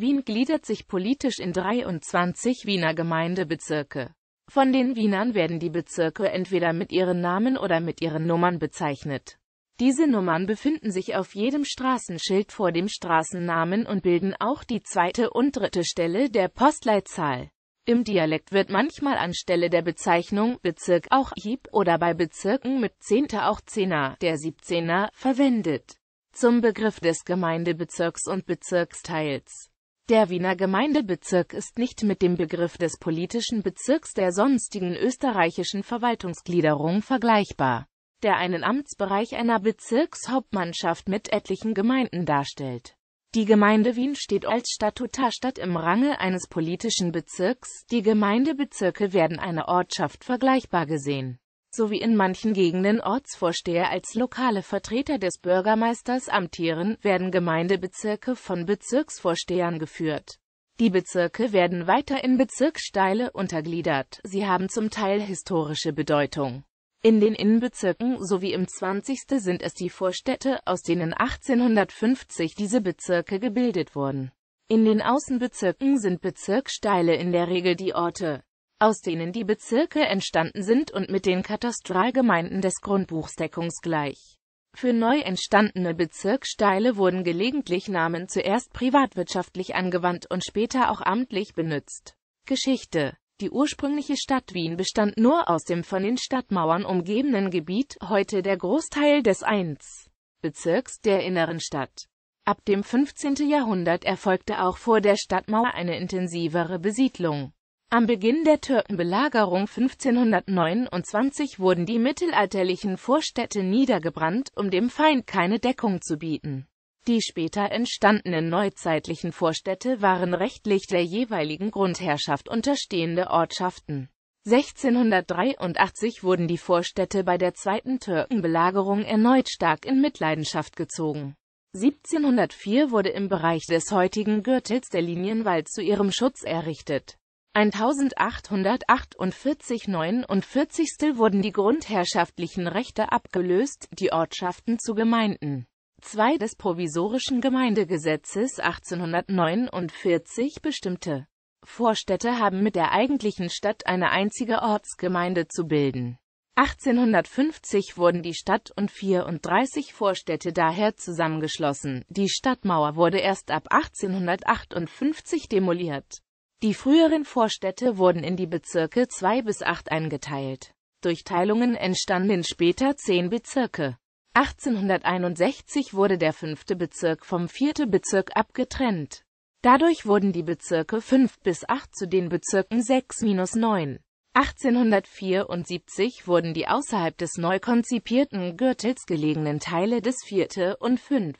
Wien gliedert sich politisch in 23 Wiener Gemeindebezirke. Von den Wienern werden die Bezirke entweder mit ihren Namen oder mit ihren Nummern bezeichnet. Diese Nummern befinden sich auf jedem Straßenschild vor dem Straßennamen und bilden auch die zweite und dritte Stelle der Postleitzahl. Im Dialekt wird manchmal anstelle der Bezeichnung Bezirk auch Hieb oder bei Bezirken mit Zehnter auch Zehner, der Siebzehner, verwendet. Zum Begriff des Gemeindebezirks und Bezirksteils der Wiener Gemeindebezirk ist nicht mit dem Begriff des politischen Bezirks der sonstigen österreichischen Verwaltungsgliederung vergleichbar, der einen Amtsbereich einer Bezirkshauptmannschaft mit etlichen Gemeinden darstellt. Die Gemeinde Wien steht als Statutarstadt im Range eines politischen Bezirks, die Gemeindebezirke werden einer Ortschaft vergleichbar gesehen sowie in manchen Gegenden Ortsvorsteher als lokale Vertreter des Bürgermeisters amtieren, werden Gemeindebezirke von Bezirksvorstehern geführt. Die Bezirke werden weiter in Bezirksteile untergliedert, sie haben zum Teil historische Bedeutung. In den Innenbezirken sowie im 20. sind es die Vorstädte, aus denen 1850 diese Bezirke gebildet wurden. In den Außenbezirken sind Bezirksteile in der Regel die Orte, aus denen die Bezirke entstanden sind und mit den Katastralgemeinden des Grundbuchs deckungsgleich. Für neu entstandene Bezirksteile wurden gelegentlich Namen zuerst privatwirtschaftlich angewandt und später auch amtlich benutzt. Geschichte Die ursprüngliche Stadt Wien bestand nur aus dem von den Stadtmauern umgebenen Gebiet, heute der Großteil des 1. Bezirks der inneren Stadt. Ab dem 15. Jahrhundert erfolgte auch vor der Stadtmauer eine intensivere Besiedlung. Am Beginn der Türkenbelagerung 1529 wurden die mittelalterlichen Vorstädte niedergebrannt, um dem Feind keine Deckung zu bieten. Die später entstandenen neuzeitlichen Vorstädte waren rechtlich der jeweiligen Grundherrschaft unterstehende Ortschaften. 1683 wurden die Vorstädte bei der zweiten Türkenbelagerung erneut stark in Mitleidenschaft gezogen. 1704 wurde im Bereich des heutigen Gürtels der Linienwald zu ihrem Schutz errichtet. 1848 49. wurden die grundherrschaftlichen Rechte abgelöst, die Ortschaften zu Gemeinden. 2 des Provisorischen Gemeindegesetzes 1849 bestimmte Vorstädte haben mit der eigentlichen Stadt eine einzige Ortsgemeinde zu bilden. 1850 wurden die Stadt und 34 Vorstädte daher zusammengeschlossen. Die Stadtmauer wurde erst ab 1858 demoliert. Die früheren Vorstädte wurden in die Bezirke 2 bis 8 eingeteilt. Durch Teilungen entstanden später zehn Bezirke. 1861 wurde der fünfte Bezirk vom vierten Bezirk abgetrennt. Dadurch wurden die Bezirke 5 bis 8 zu den Bezirken 6-9. 1874 wurden die außerhalb des neu konzipierten Gürtels gelegenen Teile des vierte und fünf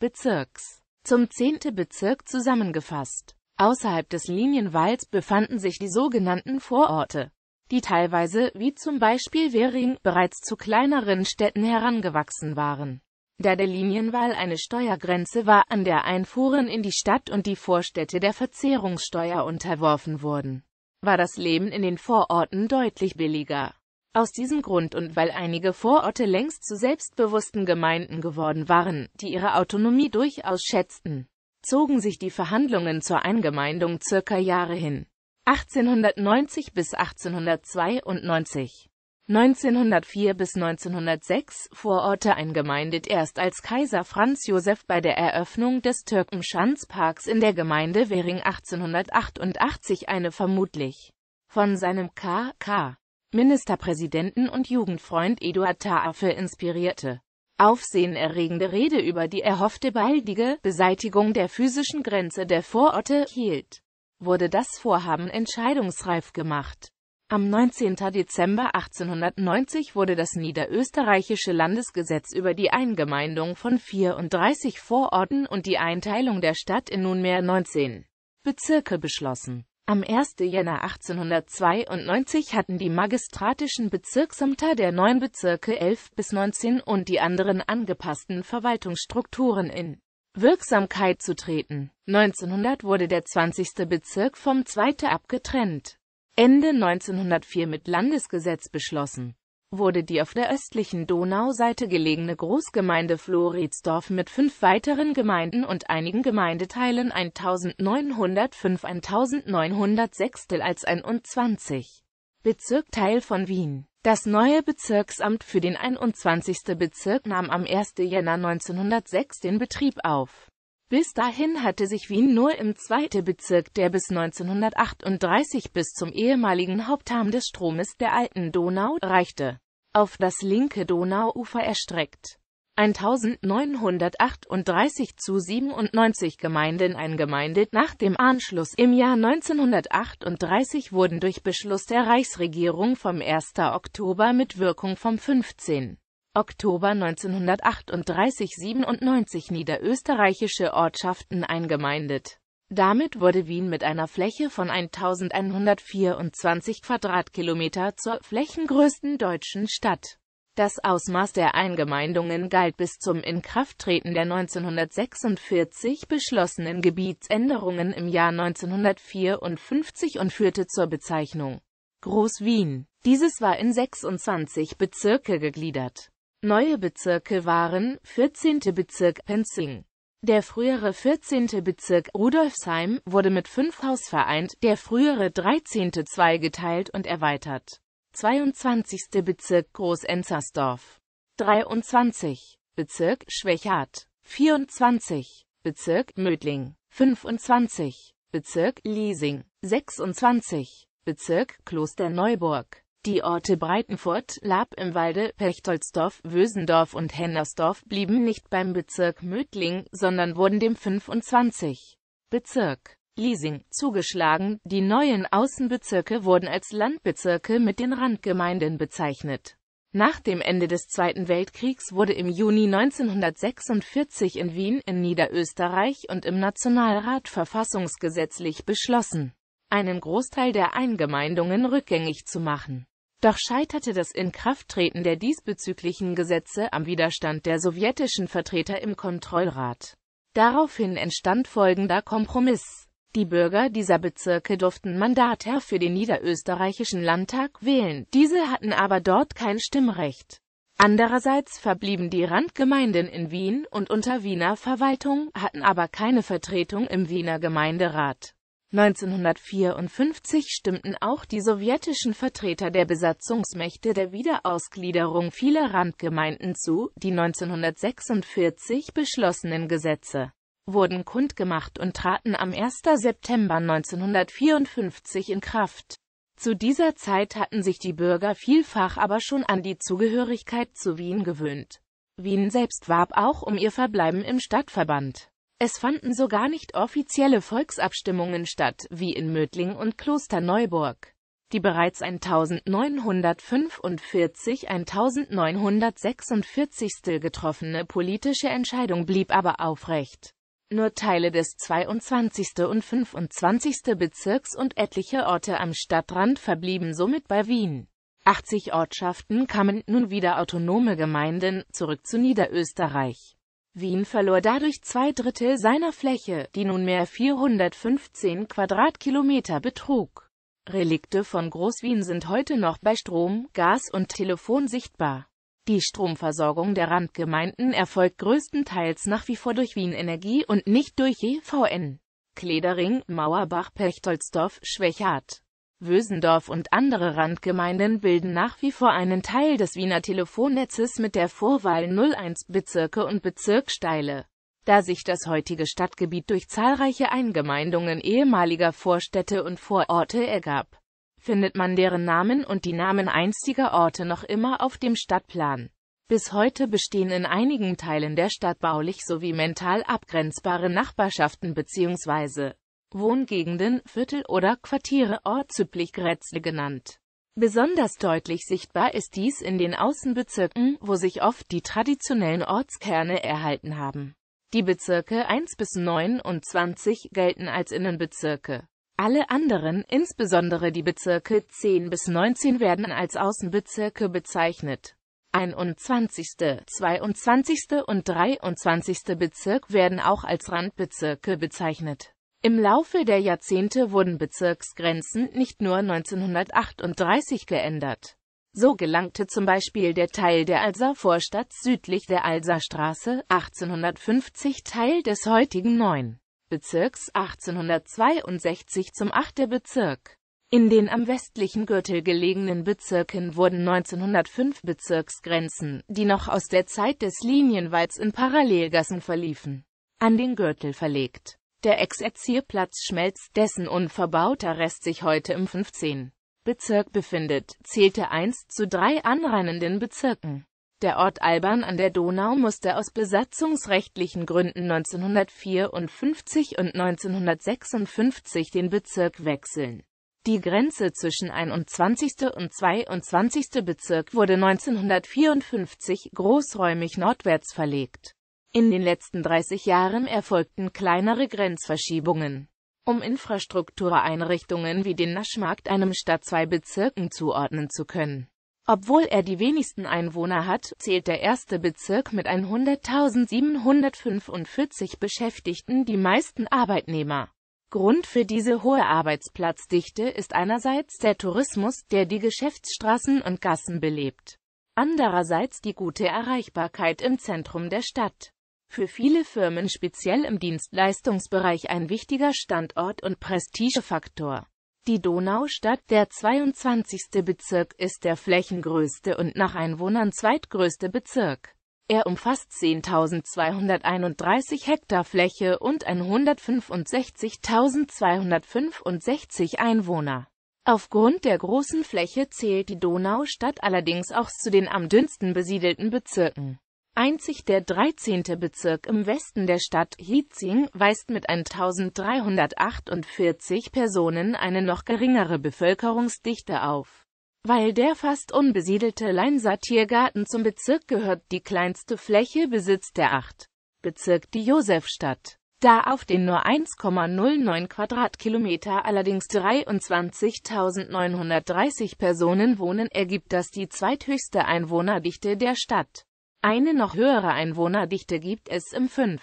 Bezirks zum zehnte Bezirk zusammengefasst. Außerhalb des Linienwalds befanden sich die sogenannten Vororte, die teilweise, wie zum Beispiel Währing, bereits zu kleineren Städten herangewachsen waren. Da der Linienwall eine Steuergrenze war, an der Einfuhren in die Stadt und die Vorstädte der Verzehrungssteuer unterworfen wurden, war das Leben in den Vororten deutlich billiger. Aus diesem Grund und weil einige Vororte längst zu selbstbewussten Gemeinden geworden waren, die ihre Autonomie durchaus schätzten, zogen sich die Verhandlungen zur Eingemeindung circa Jahre hin. 1890 bis 1892 1904 bis 1906 Vororte eingemeindet erst als Kaiser Franz Josef bei der Eröffnung des Türkenschanzparks in der Gemeinde Wering 1888 eine vermutlich von seinem K.K. Ministerpräsidenten und Jugendfreund Eduard Taafe inspirierte aufsehenerregende Rede über die erhoffte baldige Beseitigung der physischen Grenze der Vororte hielt, wurde das Vorhaben entscheidungsreif gemacht. Am 19. Dezember 1890 wurde das niederösterreichische Landesgesetz über die Eingemeindung von 34 Vororten und die Einteilung der Stadt in nunmehr 19 Bezirke beschlossen. Am 1. Jänner 1892 hatten die magistratischen Bezirksämter der neuen Bezirke 11 bis 19 und die anderen angepassten Verwaltungsstrukturen in Wirksamkeit zu treten. 1900 wurde der 20. Bezirk vom 2. abgetrennt. Ende 1904 mit Landesgesetz beschlossen wurde die auf der östlichen Donauseite gelegene Großgemeinde Floridsdorf mit fünf weiteren Gemeinden und einigen Gemeindeteilen 1905 1906 als 21. Bezirk Teil von Wien. Das neue Bezirksamt für den 21. Bezirk nahm am 1. Jänner 1906 den Betrieb auf bis dahin hatte sich Wien nur im zweiten Bezirk, der bis 1938 bis zum ehemaligen Hauptarm des Stromes der alten Donau reichte, auf das linke Donauufer erstreckt. 1938 zu 97 Gemeinden eingemeindet. Nach dem Anschluss im Jahr 1938 wurden durch Beschluss der Reichsregierung vom 1. Oktober mit Wirkung vom 15. Oktober 1938 97 niederösterreichische Ortschaften eingemeindet. Damit wurde Wien mit einer Fläche von 1124 Quadratkilometer zur flächengrößten deutschen Stadt. Das Ausmaß der Eingemeindungen galt bis zum Inkrafttreten der 1946 beschlossenen Gebietsänderungen im Jahr 1954 und führte zur Bezeichnung Groß-Wien. Dieses war in 26 Bezirke gegliedert. Neue Bezirke waren 14. Bezirk Penzing. Der frühere 14. Bezirk Rudolfsheim wurde mit fünf Haus vereint, der frühere 13. geteilt und erweitert. 22. Bezirk Groß-Enzersdorf. 23. Bezirk Schwächert. 24. Bezirk Mödling. 25. Bezirk Liesing. 26. Bezirk Klosterneuburg. Die Orte Breitenfurt, Lab im Walde, Pechtoldsdorf, Wösendorf und Hennersdorf blieben nicht beim Bezirk Mödling, sondern wurden dem 25. Bezirk Liesing zugeschlagen. Die neuen Außenbezirke wurden als Landbezirke mit den Randgemeinden bezeichnet. Nach dem Ende des Zweiten Weltkriegs wurde im Juni 1946 in Wien in Niederösterreich und im Nationalrat verfassungsgesetzlich beschlossen, einen Großteil der Eingemeindungen rückgängig zu machen. Doch scheiterte das Inkrafttreten der diesbezüglichen Gesetze am Widerstand der sowjetischen Vertreter im Kontrollrat. Daraufhin entstand folgender Kompromiss. Die Bürger dieser Bezirke durften Mandatherr für den niederösterreichischen Landtag wählen, diese hatten aber dort kein Stimmrecht. Andererseits verblieben die Randgemeinden in Wien und unter Wiener Verwaltung, hatten aber keine Vertretung im Wiener Gemeinderat. 1954 stimmten auch die sowjetischen Vertreter der Besatzungsmächte der Wiederausgliederung vieler Randgemeinden zu, die 1946 beschlossenen Gesetze wurden kundgemacht und traten am 1. September 1954 in Kraft. Zu dieser Zeit hatten sich die Bürger vielfach aber schon an die Zugehörigkeit zu Wien gewöhnt. Wien selbst warb auch um ihr Verbleiben im Stadtverband. Es fanden sogar nicht offizielle Volksabstimmungen statt, wie in Mödling und Klosterneuburg, die bereits 1945-1946. getroffene politische Entscheidung blieb aber aufrecht. Nur Teile des 22. und 25. Bezirks und etliche Orte am Stadtrand verblieben somit bei Wien. 80 Ortschaften kamen nun wieder autonome Gemeinden zurück zu Niederösterreich. Wien verlor dadurch zwei Drittel seiner Fläche, die nunmehr 415 Quadratkilometer betrug. Relikte von Großwien sind heute noch bei Strom, Gas und Telefon sichtbar. Die Stromversorgung der Randgemeinden erfolgt größtenteils nach wie vor durch Wien Energie und nicht durch EVN. Kledering, Mauerbach, Pechtoldsdorf, Schwechat. Wösendorf und andere Randgemeinden bilden nach wie vor einen Teil des Wiener Telefonnetzes mit der Vorwahl 01 Bezirke und Bezirksteile. Da sich das heutige Stadtgebiet durch zahlreiche Eingemeindungen ehemaliger Vorstädte und Vororte ergab, findet man deren Namen und die Namen einstiger Orte noch immer auf dem Stadtplan. Bis heute bestehen in einigen Teilen der Stadt baulich sowie mental abgrenzbare Nachbarschaften bzw. Wohngegenden, Viertel oder Quartiere ortsüblich Grätzle genannt. Besonders deutlich sichtbar ist dies in den Außenbezirken, wo sich oft die traditionellen Ortskerne erhalten haben. Die Bezirke 1 bis 9 und 20 gelten als Innenbezirke. Alle anderen, insbesondere die Bezirke 10 bis 19 werden als Außenbezirke bezeichnet. 21., 22. und 23. Bezirk werden auch als Randbezirke bezeichnet. Im Laufe der Jahrzehnte wurden Bezirksgrenzen nicht nur 1938 geändert. So gelangte zum Beispiel der Teil der Alser Vorstadt südlich der Alserstraße 1850 Teil des heutigen 9. Bezirks 1862 zum 8. Bezirk. In den am westlichen Gürtel gelegenen Bezirken wurden 1905 Bezirksgrenzen, die noch aus der Zeit des Linienweiz in Parallelgassen verliefen, an den Gürtel verlegt. Der Exerzierplatz Schmelz, dessen unverbauter Rest sich heute im 15. Bezirk befindet, zählte einst zu drei anreinenden Bezirken. Der Ort Alban an der Donau musste aus besatzungsrechtlichen Gründen 1954 und 1956 den Bezirk wechseln. Die Grenze zwischen 21. und 22. Bezirk wurde 1954 großräumig nordwärts verlegt in den letzten 30 Jahren erfolgten kleinere Grenzverschiebungen, um Infrastruktureinrichtungen wie den Naschmarkt einem statt zwei Bezirken zuordnen zu können. Obwohl er die wenigsten Einwohner hat, zählt der erste Bezirk mit 100.745 Beschäftigten die meisten Arbeitnehmer. Grund für diese hohe Arbeitsplatzdichte ist einerseits der Tourismus, der die Geschäftsstraßen und Gassen belebt andererseits die gute Erreichbarkeit im Zentrum der Stadt für viele Firmen speziell im Dienstleistungsbereich ein wichtiger Standort und Prestigefaktor. Die Donaustadt, der 22. Bezirk, ist der flächengrößte und nach Einwohnern zweitgrößte Bezirk. Er umfasst 10.231 Hektar Fläche und 165.265 Einwohner. Aufgrund der großen Fläche zählt die Donaustadt allerdings auch zu den am dünnsten besiedelten Bezirken. Einzig der 13. Bezirk im Westen der Stadt Hietzing weist mit 1348 Personen eine noch geringere Bevölkerungsdichte auf. Weil der fast unbesiedelte Leinsatiergarten zum Bezirk gehört, die kleinste Fläche besitzt der 8. Bezirk die Josefstadt. Da auf den nur 1,09 Quadratkilometer allerdings 23.930 Personen wohnen, ergibt das die zweithöchste Einwohnerdichte der Stadt. Eine noch höhere Einwohnerdichte gibt es im 5.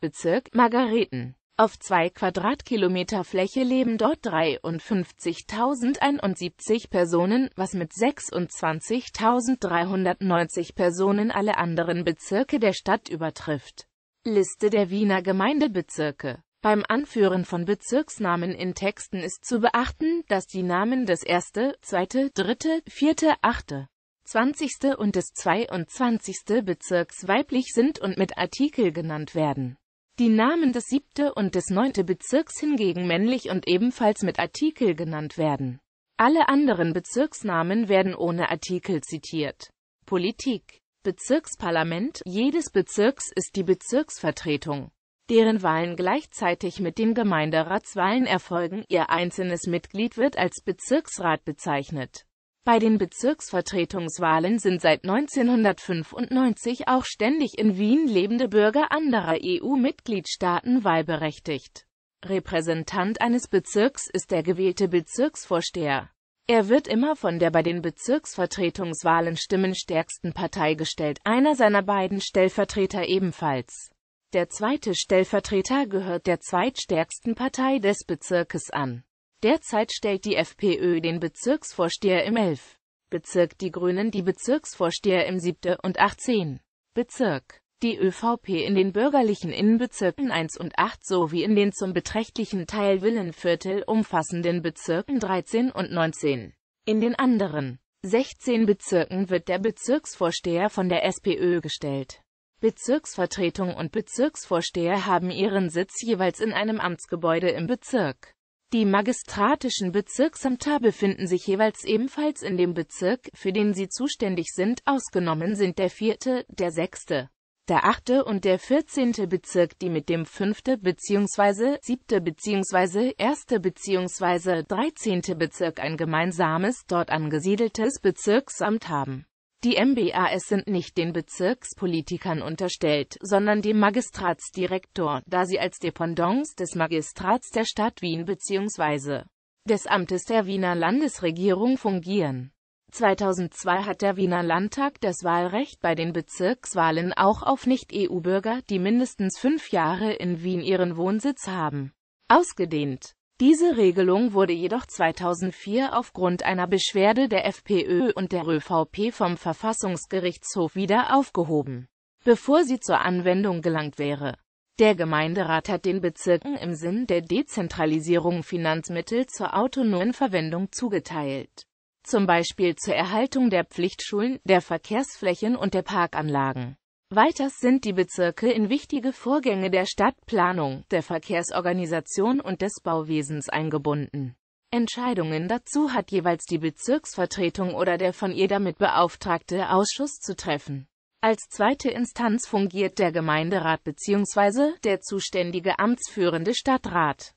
Bezirk Margareten. Auf zwei Quadratkilometer Fläche leben dort 53.071 Personen, was mit 26.390 Personen alle anderen Bezirke der Stadt übertrifft. Liste der Wiener Gemeindebezirke Beim Anführen von Bezirksnamen in Texten ist zu beachten, dass die Namen des 1., 2., 3., 4., 8., 20. und des 22. Bezirks weiblich sind und mit Artikel genannt werden. Die Namen des 7. und des 9. Bezirks hingegen männlich und ebenfalls mit Artikel genannt werden. Alle anderen Bezirksnamen werden ohne Artikel zitiert. Politik Bezirksparlament jedes Bezirks ist die Bezirksvertretung deren Wahlen gleichzeitig mit den Gemeinderatswahlen erfolgen. Ihr einzelnes Mitglied wird als Bezirksrat bezeichnet. Bei den Bezirksvertretungswahlen sind seit 1995 auch ständig in Wien lebende Bürger anderer EU-Mitgliedstaaten wahlberechtigt. Repräsentant eines Bezirks ist der gewählte Bezirksvorsteher. Er wird immer von der bei den Bezirksvertretungswahlen stimmenstärksten Partei gestellt, einer seiner beiden Stellvertreter ebenfalls. Der zweite Stellvertreter gehört der zweitstärksten Partei des Bezirkes an. Derzeit stellt die FPÖ den Bezirksvorsteher im 11. Bezirk, die Grünen die Bezirksvorsteher im 7. und 18. Bezirk, die ÖVP in den bürgerlichen Innenbezirken 1 und 8 sowie in den zum beträchtlichen Teil Villenviertel umfassenden Bezirken 13 und 19. In den anderen 16 Bezirken wird der Bezirksvorsteher von der SPÖ gestellt. Bezirksvertretung und Bezirksvorsteher haben ihren Sitz jeweils in einem Amtsgebäude im Bezirk. Die magistratischen Bezirksämter befinden sich jeweils ebenfalls in dem Bezirk, für den sie zuständig sind, ausgenommen sind der vierte, der sechste, der achte und der vierzehnte Bezirk, die mit dem fünfte bzw. siebte bzw. erste bzw. dreizehnte Bezirk ein gemeinsames, dort angesiedeltes Bezirksamt haben die MBAs sind nicht den Bezirkspolitikern unterstellt, sondern dem Magistratsdirektor, da sie als Dependance des Magistrats der Stadt Wien bzw. des Amtes der Wiener Landesregierung fungieren. 2002 hat der Wiener Landtag das Wahlrecht bei den Bezirkswahlen auch auf Nicht-EU-Bürger, die mindestens fünf Jahre in Wien ihren Wohnsitz haben, ausgedehnt diese Regelung wurde jedoch 2004 aufgrund einer Beschwerde der FPÖ und der ÖVP vom Verfassungsgerichtshof wieder aufgehoben, bevor sie zur Anwendung gelangt wäre. Der Gemeinderat hat den Bezirken im Sinn der Dezentralisierung Finanzmittel zur autonomen Verwendung zugeteilt zum Beispiel zur Erhaltung der Pflichtschulen, der Verkehrsflächen und der Parkanlagen. Weiters sind die Bezirke in wichtige Vorgänge der Stadtplanung, der Verkehrsorganisation und des Bauwesens eingebunden. Entscheidungen dazu hat jeweils die Bezirksvertretung oder der von ihr damit beauftragte Ausschuss zu treffen. Als zweite Instanz fungiert der Gemeinderat bzw. der zuständige amtsführende Stadtrat.